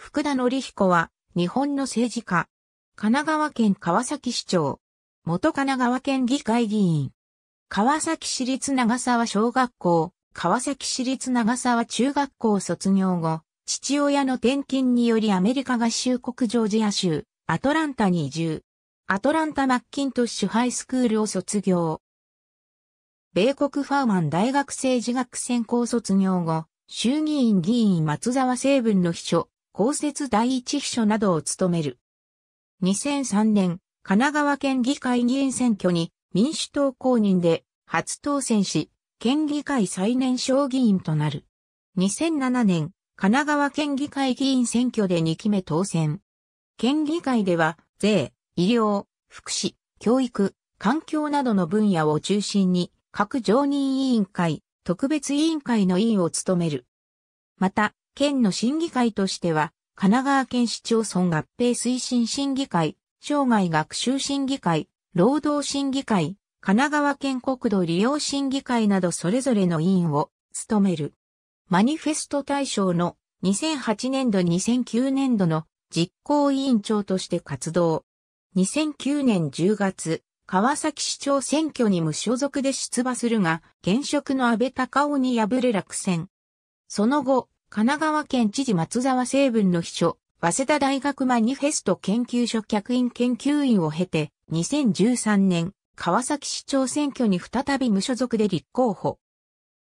福田紀彦は、日本の政治家。神奈川県川崎市長。元神奈川県議会議員。川崎市立長沢小学校、川崎市立長沢中学校卒業後、父親の転勤によりアメリカ合衆国ジョージア州、アトランタに移住。アトランタ・マッキントッシュハイスクールを卒業。米国ファーマン大学政治学専攻卒業後、衆議院議員松沢成文の秘書、公設第一秘書などを務める。2003年、神奈川県議会議員選挙に民主党公認で初当選し、県議会最年少議員となる。2007年、神奈川県議会議員選挙で2期目当選。県議会では、税、医療、福祉、教育、環境などの分野を中心に、各常任委員会、特別委員会の委員を務める。また、県の審議会としては、神奈川県市町村合併推進審議会、生涯学習審議会、労働審議会、神奈川県国土利用審議会などそれぞれの委員を務める。マニフェスト大賞の2008年度2009年度の実行委員長として活動。2009年10月、川崎市長選挙に無所属で出馬するが、現職の安倍隆夫に敗れ落選。その後、神奈川県知事松沢成文の秘書、早稲田大学マニフェスト研究所客員研究員を経て、2013年、川崎市長選挙に再び無所属で立候補。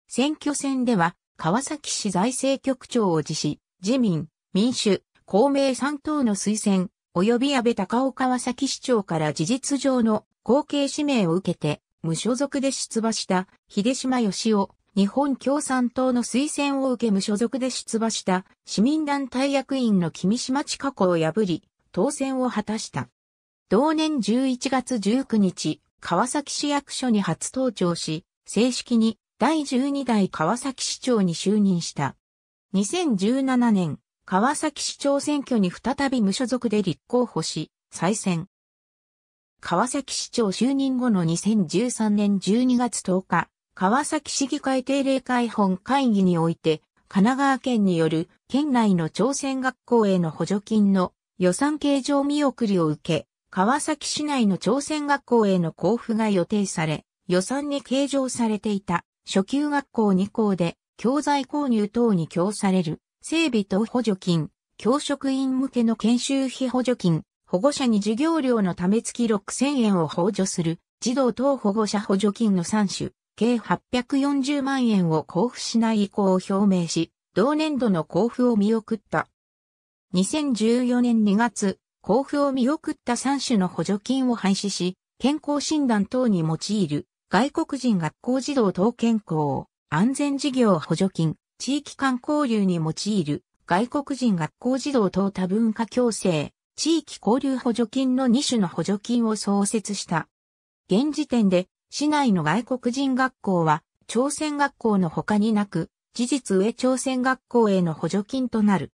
選挙戦では、川崎市財政局長を辞し、自民、民主、公明3党の推薦、及び安倍高尾川崎市長から事実上の後継指名を受けて、無所属で出馬した、秀島義夫、日本共産党の推薦を受け無所属で出馬した市民団体役員の君島地下子を破り、当選を果たした。同年11月19日、川崎市役所に初登庁し、正式に第12代川崎市長に就任した。2017年、川崎市長選挙に再び無所属で立候補し、再選。川崎市長就任後の2013年12月10日、川崎市議会定例会本会議において、神奈川県による県内の朝鮮学校への補助金の予算計上見送りを受け、川崎市内の朝鮮学校への交付が予定され、予算に計上されていた初級学校2校で教材購入等に供される整備等補助金、教職員向けの研修費補助金、保護者に授業料のためき6000円を補助する児童等保護者補助金の3種、計840万円を交付しない意向を表明し、同年度の交付を見送った。2014年2月、交付を見送った3種の補助金を廃止し、健康診断等に用いる外国人学校児童等健康安全事業補助金、地域間交流に用いる外国人学校児童等多文化共生、地域交流補助金の2種の補助金を創設した。現時点で市内の外国人学校は、朝鮮学校の他になく、事実上朝鮮学校への補助金となる。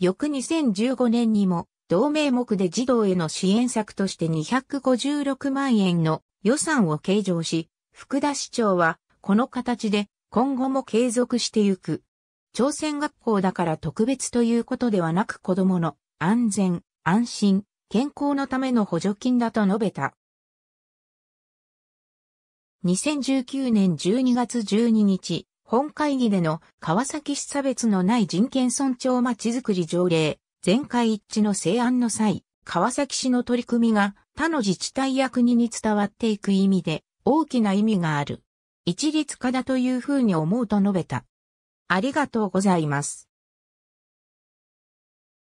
翌2015年にも、同名目で児童への支援策として256万円の予算を計上し、福田市長は、この形で今後も継続してゆく。朝鮮学校だから特別ということではなく子供の安全、安心、健康のための補助金だと述べた。2019年12月12日、本会議での川崎市差別のない人権尊重まちづくり条例、全会一致の成案の際、川崎市の取り組みが他の自治体や国に伝わっていく意味で大きな意味がある。一律化だというふうに思うと述べた。ありがとうございます。